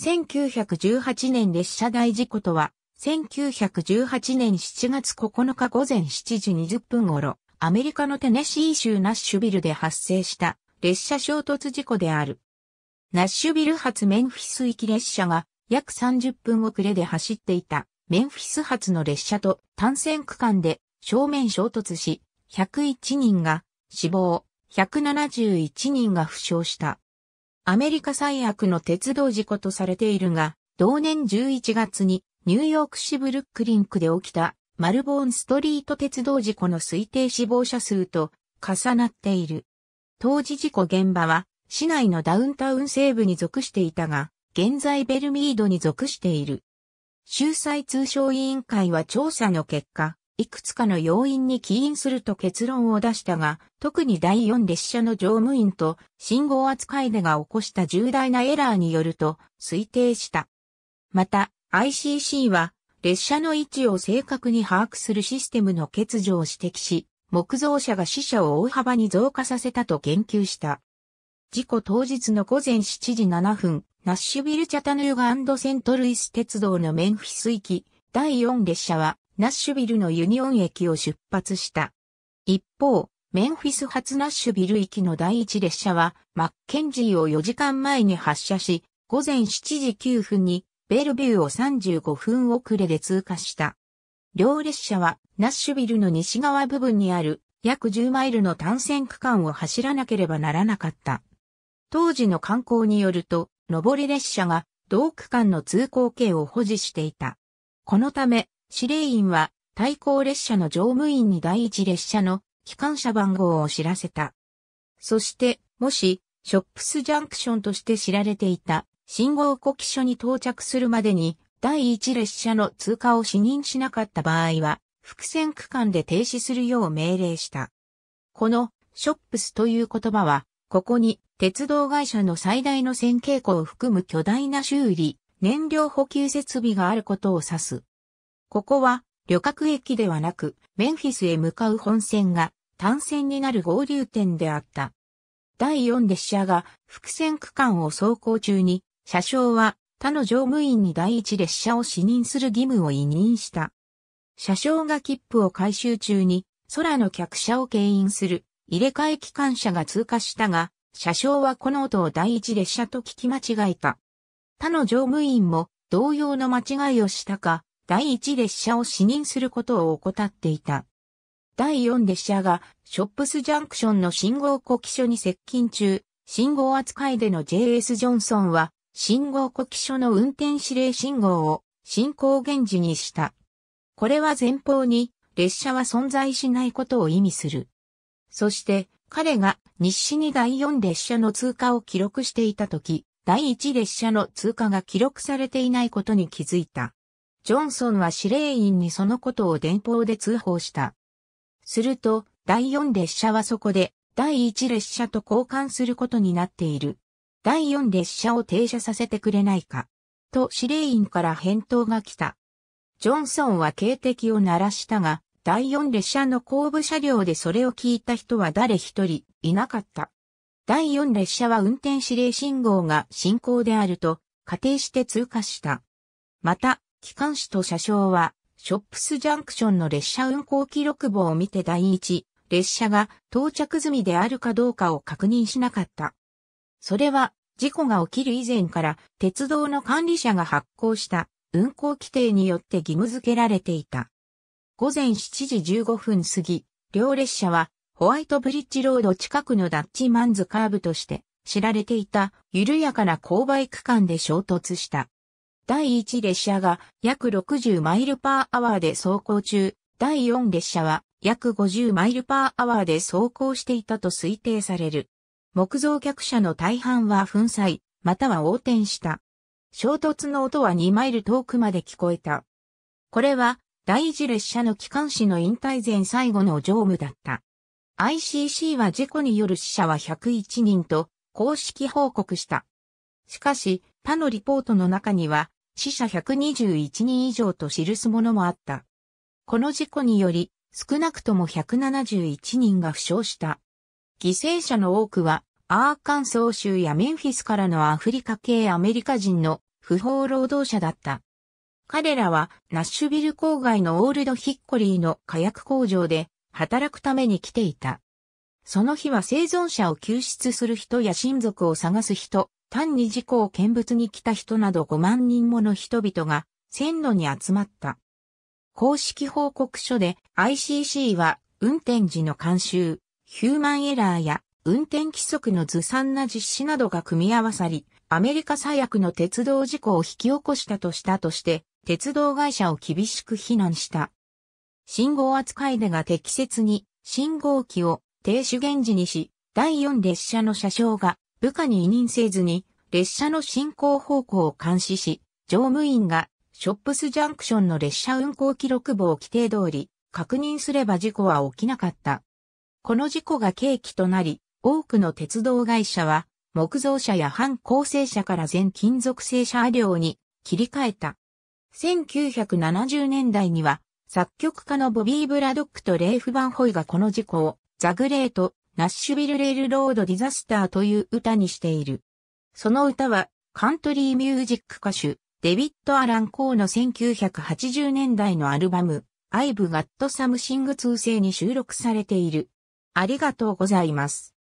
1918年列車大事故とは、1918年7月9日午前7時20分頃、アメリカのテネシー州ナッシュビルで発生した列車衝突事故である。ナッシュビル発メンフィス行き列車が約30分遅れで走っていたメンフィス発の列車と単線区間で正面衝突し、101人が死亡、171人が負傷した。アメリカ最悪の鉄道事故とされているが、同年11月にニューヨーク市ブルックリンクで起きたマルボーンストリート鉄道事故の推定死亡者数と重なっている。当時事故現場は市内のダウンタウン西部に属していたが、現在ベルミードに属している。州裁通商委員会は調査の結果、いくつかの要因に起因すると結論を出したが、特に第4列車の乗務員と信号扱いでが起こした重大なエラーによると推定した。また、ICC は列車の位置を正確に把握するシステムの欠如を指摘し、木造車が死者を大幅に増加させたと言及した。事故当日の午前7時7分、ナッシュビル・チャタヌーガセントルイス鉄道のメンフィス行き、第4列車はナッシュビルのユニオン駅を出発した。一方、メンフィス発ナッシュビル行きの第一列車は、マッケンジーを4時間前に発車し、午前7時9分に、ベルビューを35分遅れで通過した。両列車は、ナッシュビルの西側部分にある、約10マイルの単線区間を走らなければならなかった。当時の観光によると、上り列車が、同区間の通行形を保持していた。このため、司令員は対向列車の乗務員に第一列車の機関車番号を知らせた。そして、もし、ショップスジャンクションとして知られていた信号呼気所に到着するまでに第一列車の通過を視認しなかった場合は、伏線区間で停止するよう命令した。このショップスという言葉は、ここに鉄道会社の最大の線形庫を含む巨大な修理、燃料補給設備があることを指す。ここは、旅客駅ではなく、メンフィスへ向かう本線が単線になる合流点であった。第4列車が伏線区間を走行中に、車掌は他の乗務員に第1列車を視認する義務を委任した。車掌が切符を回収中に、空の客車を牽引する入れ替え機関車が通過したが、車掌はこの音を第1列車と聞き間違えた。他の乗務員も同様の間違いをしたか、第1列車を視認することを怠っていた。第4列車がショップスジャンクションの信号呼気所に接近中、信号扱いでの JS ジョンソンは信号呼気所の運転指令信号を進行源氏にした。これは前方に列車は存在しないことを意味する。そして彼が日誌に第4列車の通過を記録していたとき、第1列車の通過が記録されていないことに気づいた。ジョンソンは司令員にそのことを電報で通報した。すると、第4列車はそこで、第1列車と交換することになっている。第4列車を停車させてくれないか。と司令員から返答が来た。ジョンソンは警笛を鳴らしたが、第4列車の後部車両でそれを聞いた人は誰一人いなかった。第4列車は運転指令信号が進行であると仮定して通過した。また、機関士と車掌は、ショップスジャンクションの列車運行記録簿を見て第一、列車が到着済みであるかどうかを確認しなかった。それは、事故が起きる以前から鉄道の管理者が発行した運行規定によって義務付けられていた。午前7時15分過ぎ、両列車はホワイトブリッジロード近くのダッチマンズカーブとして知られていた緩やかな勾配区間で衝突した。第1列車が約60マイルパーアワーで走行中、第4列車は約50マイルパーアワーで走行していたと推定される。木造客車の大半は粉砕、または横転した。衝突の音は2マイル遠くまで聞こえた。これは第1列車の機関士の引退前最後の乗務だった。ICC は事故による死者は101人と公式報告した。しかし、他のリポートの中には、死者121人以上と記すものもあった。この事故により、少なくとも171人が負傷した。犠牲者の多くは、アーカンソー州やメンフィスからのアフリカ系アメリカ人の不法労働者だった。彼らはナッシュビル郊外のオールドヒッコリーの火薬工場で働くために来ていた。その日は生存者を救出する人や親族を探す人、単に事故を見物に来た人など5万人もの人々が線路に集まった。公式報告書で ICC は運転時の監修、ヒューマンエラーや運転規則のずさんな実施などが組み合わさり、アメリカ最悪の鉄道事故を引き起こしたとしたとして、鉄道会社を厳しく非難した。信号扱いでが適切に信号機を停止現時にし、第4列車の車掌が部下に委任せずに、列車の進行方向を監視し、乗務員がショップスジャンクションの列車運行記録簿を規定通り確認すれば事故は起きなかった。この事故が契機となり、多くの鉄道会社は木造車や半構成車から全金属製車両に切り替えた。1970年代には作曲家のボビー・ブラドックとレーフ・バンホイがこの事故をザグレートナッシュビルレールロードディザスターという歌にしている。その歌は、カントリーミュージック歌手、デビッド・アラン・コーの1980年代のアルバム、I've Got s o m e s i n g 2製に収録されている。ありがとうございます。